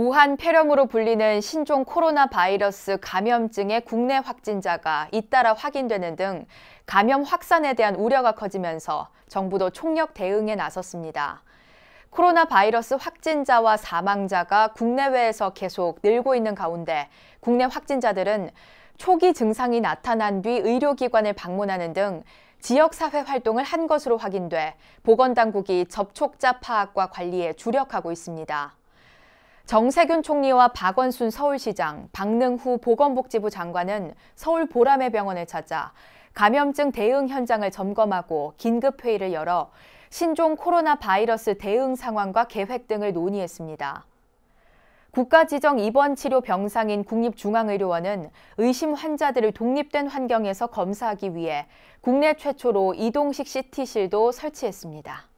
우한 폐렴으로 불리는 신종 코로나 바이러스 감염증의 국내 확진자가 잇따라 확인되는 등 감염 확산에 대한 우려가 커지면서 정부도 총력 대응에 나섰습니다. 코로나 바이러스 확진자와 사망자가 국내외에서 계속 늘고 있는 가운데 국내 확진자들은 초기 증상이 나타난 뒤 의료기관을 방문하는 등 지역사회 활동을 한 것으로 확인돼 보건당국이 접촉자 파악과 관리에 주력하고 있습니다. 정세균 총리와 박원순 서울시장, 박능후 보건복지부 장관은 서울 보라매 병원을 찾아 감염증 대응 현장을 점검하고 긴급회의를 열어 신종 코로나 바이러스 대응 상황과 계획 등을 논의했습니다. 국가 지정 입원 치료 병상인 국립중앙의료원은 의심 환자들을 독립된 환경에서 검사하기 위해 국내 최초로 이동식 CT실도 설치했습니다.